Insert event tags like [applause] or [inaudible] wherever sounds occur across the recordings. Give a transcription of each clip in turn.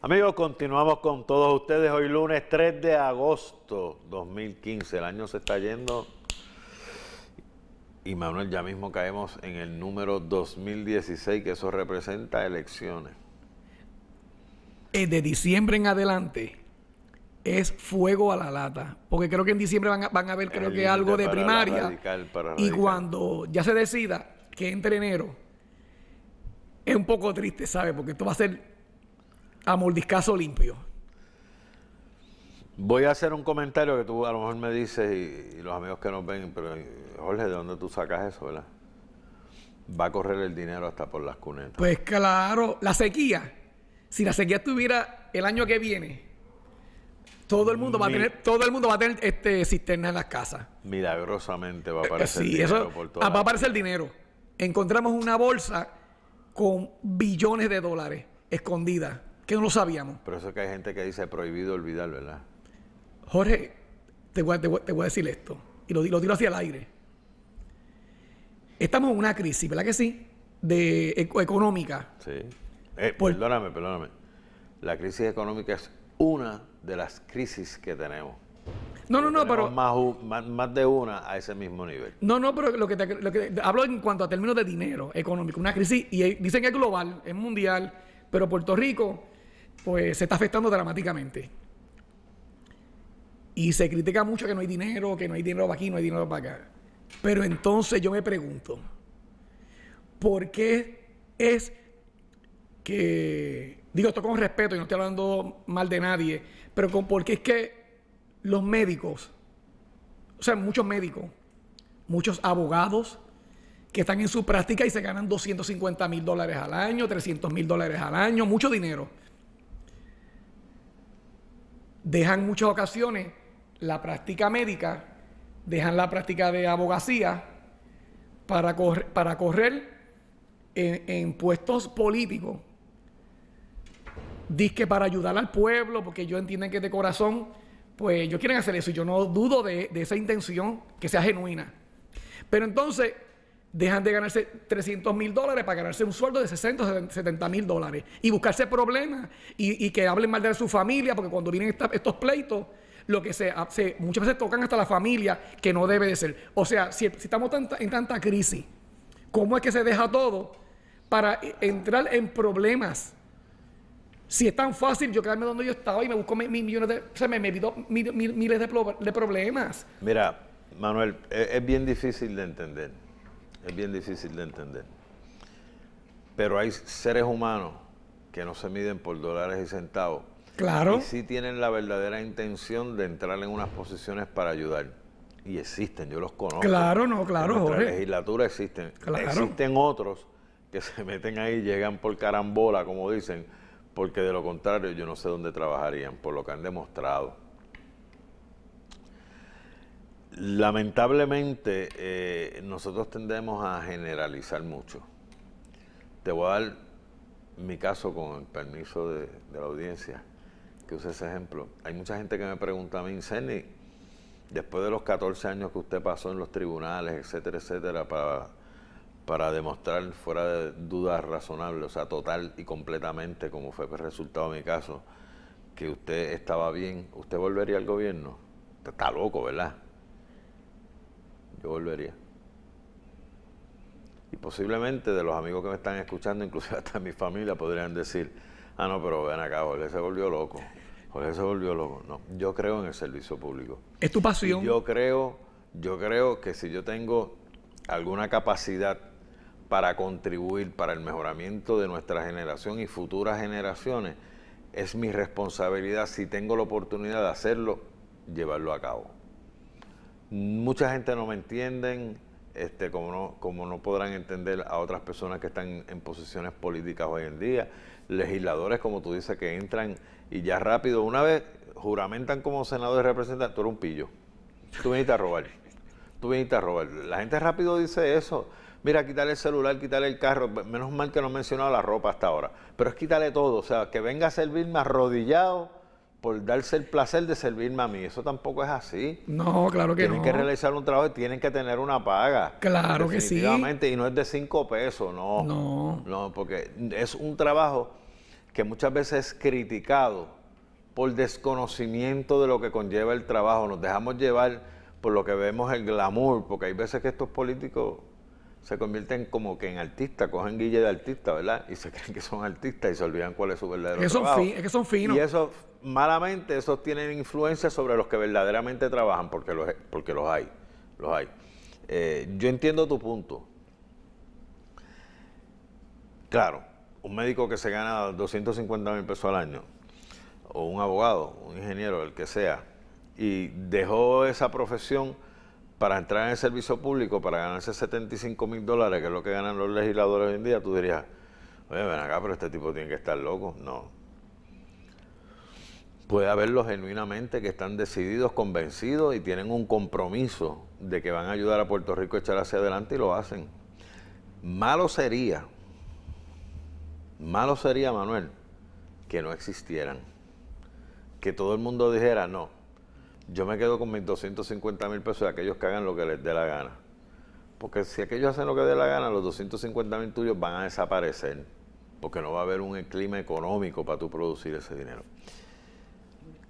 Amigos, continuamos con todos ustedes hoy lunes 3 de agosto 2015. El año se está yendo y Manuel, ya mismo caemos en el número 2016, que eso representa elecciones. Eh, de diciembre en adelante es fuego a la lata, porque creo que en diciembre van a, van haber creo que algo de primaria. y cuando ya se decida que entre enero, es un poco triste, ¿sabes? Porque esto va a ser a mordiscazo limpio. Voy a hacer un comentario que tú a lo mejor me dices y, los amigos que nos ven, pero eh, Jorge, ¿de dónde tú sacas eso, verdad? Va a correr el dinero hasta por las cunetas. Pues claro, la sequía. Si la sequía estuviera el año que viene, todo el mundo va a tener, todo el mundo va a tener este cisterna en las casas. Milagrosamente va a eh, aparecer sí, eso, ah, Va a aparecer el dinero. Encontramos una bolsa con billones de dólares escondida que no lo sabíamos. Pero eso es que hay gente que dice prohibido olvidar, ¿verdad? Jorge, te voy, te a decir esto, y lo, tiro hacia el aire. Estamos en una crisis, ¿verdad que sí? De económica. Sí. Eh, perdóname, perdóname. La crisis económica es una de las crisis que tenemos. No, no, no, pero. Más, de una a ese mismo nivel. No, no, pero lo que, lo que te, hablo en cuanto a términos de dinero económico, una crisis, y dicen que es global, es mundial, pero Puerto Rico pues se está afectando dramáticamente. Y se critica mucho que no hay dinero, que no hay dinero para aquí, no hay dinero para acá. Pero entonces yo me pregunto, ¿por qué es que, digo esto con respeto y no estoy hablando mal de nadie, pero con por qué es que los médicos, o sea, muchos médicos, muchos abogados que están en su práctica y se ganan 250 mil dólares al año, 300 mil dólares al año, mucho dinero dejan muchas ocasiones la práctica médica, dejan la práctica de abogacía para, correr, para correr en, puestos políticos. Dice que para ayudar al pueblo, porque ellos entienden que de corazón, pues ellos quieren hacer eso. Y yo no dudo de, de esa intención que sea genuina. Pero entonces, dejan de ganarse 300 mil dólares para ganarse un sueldo de 60 70 mil dólares y buscarse problemas y, que hablen mal de su familia, porque cuando vienen estos pleitos, lo que se, muchas veces tocan hasta la familia, que no debe de ser. O sea, si, estamos en tanta crisis, ¿cómo es que se deja todo para e, entrar en problemas? Si es tan fácil yo quedarme donde yo estaba y me busco mil, millones de, me, miles de, problemas. Mira, Manuel, e, es bien difícil de entender es bien difícil de entender. Pero hay seres humanos que no se miden por dólares y centavos. Claro. Y sí tienen la verdadera intención de entrar en unas posiciones para ayudar. Y existen, yo los conozco. Claro, no, claro, en legislatura existen. Existen otros que [laughs] se meten ahí, llegan por carambola, como dicen, porque de lo contrario yo no sé dónde trabajarían, por lo que han demostrado. Lamentablemente, eh, nosotros tendemos a generalizar mucho. Te voy a dar mi caso con el permiso de, la audiencia que use ese ejemplo. Hay mucha gente que me pregunta a mí, Ceni, después de los 14 años que usted pasó en los tribunales, etcétera, etcétera, para, para demostrar fuera de dudas razonables, o sea, total y completamente, como fue el resultado de mi caso, que usted estaba bien, ¿usted volvería al gobierno? Está loco, ¿verdad? yo volvería. Y posiblemente de los amigos que me están escuchando, incluso [laughs] hasta mi familia, podrían decir, ah, no, pero ven acá, Jorge se volvió loco. Jorge se volvió loco. No, yo creo en el servicio público. Es tu pasión. yo creo, yo creo que si yo tengo alguna capacidad para contribuir para el mejoramiento de nuestra generación y futuras generaciones, es mi responsabilidad, si tengo la oportunidad de hacerlo, llevarlo a cabo. Mucha gente no me entienden, este, como, no, como no podrán entender a otras personas que están en posiciones políticas hoy en día, legisladores, como tú dices, que entran y ya rápido, una vez juramentan como senadores representantes, tú eres un pillo, tú viniste a robar, tú viniste a robar. La gente rápido dice eso, mira, quitarle el celular, quitarle el carro, menos mal que no he mencionado la ropa hasta ahora, pero es quitarle todo, o sea, que venga a servirme arrodillado por darse el placer de servirme a mí. Eso tampoco es así. No, claro que no. Tienen que realizar un trabajo y tienen que tener una paga. Claro que sí. Definitivamente, y no es de cinco pesos, no. No. No, porque es un trabajo que muchas veces es criticado por desconocimiento de lo que conlleva el trabajo. Nos dejamos llevar por lo que vemos el glamour, porque hay veces que estos políticos se convierten como que en artistas, cogen guille de artista, ¿verdad? Y se [laughs] creen que son artistas y se olvidan cuál es su verdadero trabajo. es que son finos. Y eso, malamente, esos tienen influencia sobre los que verdaderamente trabajan, porque los, porque los hay, los hay. Eh, yo entiendo tu punto. Claro, un médico que se gana 250 mil pesos al año, o un abogado, un ingeniero, el que sea, y dejó esa profesión para entrar en el servicio público, para ganarse 75 mil dólares, que es lo que ganan los legisladores hoy en día, tú dirías, oye, ven acá, pero este tipo tiene que estar loco. No. Puede haberlos genuinamente que están decididos, convencidos y tienen un compromiso de que van a ayudar a Puerto Rico a echar hacia adelante y lo hacen. Malo sería, malo sería, Manuel, que no existieran. Que todo el mundo dijera, no, yo me quedo con mis 250 mil pesos de aquellos que hagan lo que les dé la gana. Porque si aquellos hacen lo que les dé la gana, los 250 mil tuyos van a desaparecer. Porque no va a haber un clima económico para tú producir ese dinero.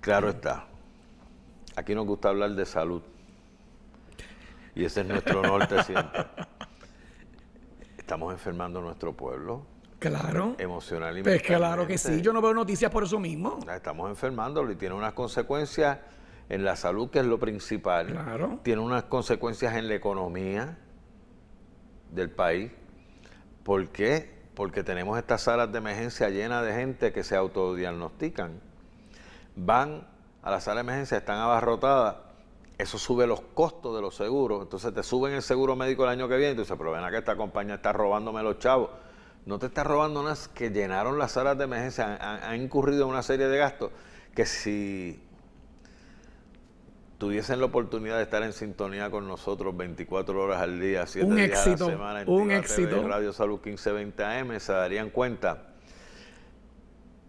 Claro está. Aquí nos gusta hablar de salud. Y ese es nuestro norte siempre. Estamos enfermando nuestro pueblo. Claro. Emocionalmente. y pues claro que sí. Yo no veo noticias por eso mismo. Estamos enfermándolo y tiene unas consecuencias en la salud, que es lo principal, tiene unas consecuencias en la economía del país. ¿Por qué? Porque tenemos estas salas de emergencia llenas de gente que se autodiagnostican. Van a la sala de emergencia, están abarrotadas, eso sube los costos de los seguros. Entonces te suben el seguro médico el año que viene y tú dices, pero ven acá, esta compañía está robándome los chavos. No te está robando es que llenaron las salas de emergencia, han, incurrido en una serie de gastos que si tuviesen la oportunidad de estar en sintonía con nosotros 24 horas al día, 7 días a la semana, en el Radio Salud 1520 AM, se darían cuenta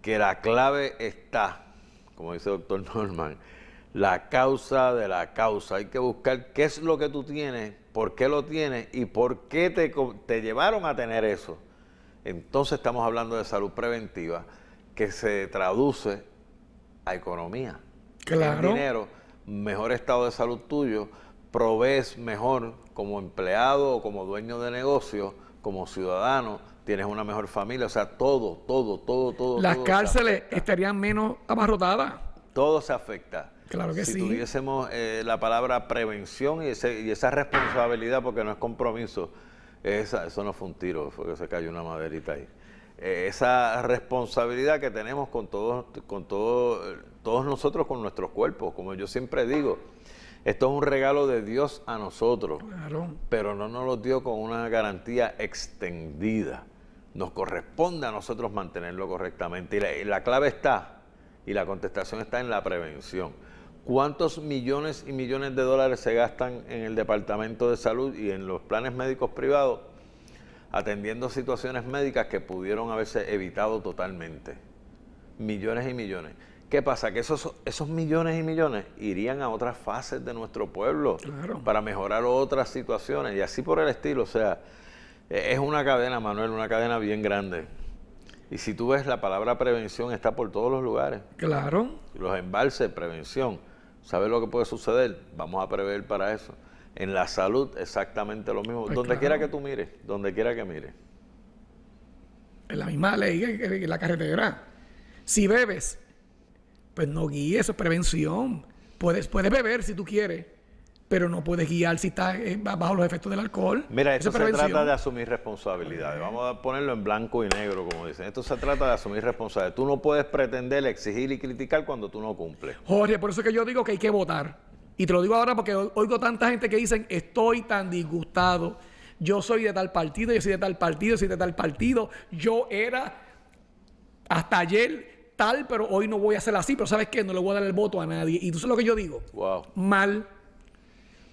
que la clave está, como dice el doctor [laughs] Norman, la causa de la causa. Hay que buscar qué es lo que tú tienes, por qué lo tienes y por qué te, llevaron a tener eso. Entonces estamos hablando de salud preventiva que se traduce a economía. Claro. dinero mejor estado de salud tuyo, provees mejor como empleado o como dueño de negocio, como ciudadano, tienes una mejor familia, o sea, todo, todo, todo, todo. Las cárceles estarían menos abarrotadas. Todo se afecta. Claro que si sí. Si tuviésemos eh, la palabra prevención y, esa responsabilidad, porque no es compromiso, eso no fue un tiro, fue que se cayó una maderita ahí. Eh, esa responsabilidad que tenemos con todos, con todo todos nosotros con nuestros cuerpos, como yo siempre digo. Esto es un regalo de Dios a nosotros, pero no nos lo dio con una garantía extendida. Nos corresponde a nosotros mantenerlo correctamente. la, y la clave está, y la contestación está en la prevención. ¿Cuántos millones y millones de dólares se gastan en el Departamento de Salud y en los planes médicos privados atendiendo situaciones médicas que pudieron haberse evitado totalmente? Millones y millones. ¿Qué pasa? Que esos, esos millones y millones irían a otras fases de nuestro pueblo para mejorar otras situaciones y así por el estilo. O sea, e, es una cadena, Manuel, una cadena bien grande. Y si tú ves la palabra prevención está por todos los lugares. Claro. Los embalses, prevención. ¿Sabes lo que puede suceder? Vamos a prever para eso. En la salud exactamente lo mismo. Pues donde quiera que tú mires, donde quiera que mires. En la misma ley la carretera. Si bebes, pues no guíe, eso es prevención. Puedes, puedes beber si tú quieres, pero no puedes guiar si estás eh, bajo los efectos del alcohol. Mira, esto eso se trata de asumir responsabilidades. Vamos a ponerlo en blanco y negro, como dicen. Esto se trata de asumir responsabilidades. Tú no puedes pretender exigir y criticar cuando tú no cumples. Jorge, por eso es que yo digo que hay que votar. Y te lo digo ahora porque oigo tanta gente que dicen, estoy tan disgustado. Yo soy de tal partido, yo soy de tal partido, yo soy de tal partido. Yo era hasta ayer tal, pero hoy no voy a hacer así, pero ¿sabes qué? No le voy a dar el voto a nadie. Y tú sabes lo que yo digo. Mal.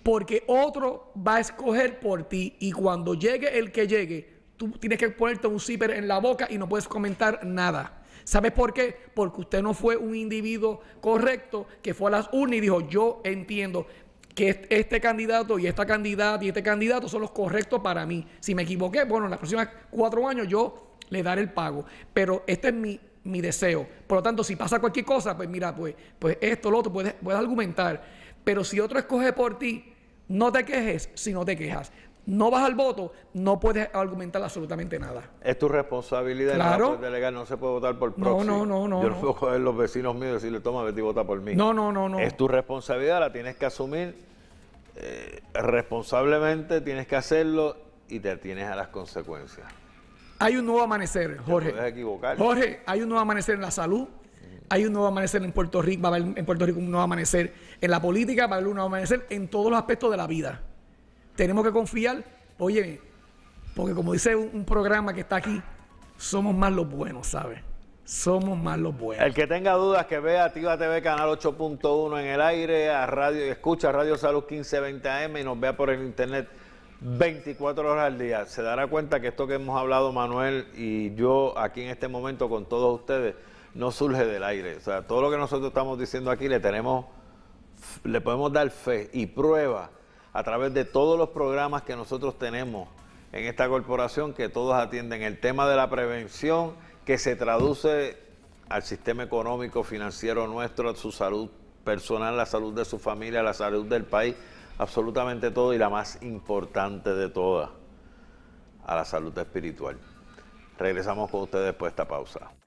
Porque otro va a escoger por ti y cuando llegue el que llegue, tú tienes que ponerte un zipper en la boca y no puedes comentar nada. ¿Sabes por qué? Porque usted no fue un individuo correcto que fue a las urnas y dijo, yo entiendo que este candidato y esta candidata y este candidato son los correctos para mí. Si me equivoqué, bueno, en los próximos cuatro años yo le daré el pago. Pero este es mi mi deseo. Por lo tanto, si pasa cualquier cosa, pues mira, pues, pues esto, lo otro, puedes, puedes argumentar. Pero si otro escoge por ti, no te quejes si no te quejas. No vas al voto, no puedes argumentar absolutamente nada. Es tu responsabilidad. Claro. No, se puede votar por próximo No, no, no, no. Yo no, puedo coger los vecinos míos y decirle, toma, vete y vota por mí. No, no, no, no. Es tu responsabilidad, la tienes que asumir eh, responsablemente, tienes que hacerlo y te atienes a las consecuencias. Hay un nuevo amanecer, Jorge. Te equivocar. Jorge, hay un nuevo amanecer en la salud, hay un nuevo amanecer en Puerto Rico, va a haber en Puerto Rico un nuevo amanecer en la política, va a haber un nuevo amanecer en todos los aspectos de la vida. Tenemos que confiar, oye, porque como dice un, programa que está aquí, somos más los buenos, ¿sabes? Somos más los buenos. El que tenga dudas, que vea Activa TV Canal 8.1 en el aire, a radio, escucha Radio Salud 1520 AM y nos vea por el internet 24 horas al día. Se dará cuenta que esto que hemos hablado Manuel y yo aquí en este momento con todos ustedes no surge del aire. O sea, todo lo que nosotros estamos diciendo aquí le tenemos, le podemos dar fe y prueba a través de todos los programas que nosotros tenemos en esta corporación que todos atienden el tema de la prevención que se traduce al sistema económico, financiero nuestro, a su salud personal, la salud de su familia, la salud del país absolutamente todo y la más importante de todas, a la salud espiritual. Regresamos con ustedes después de esta pausa.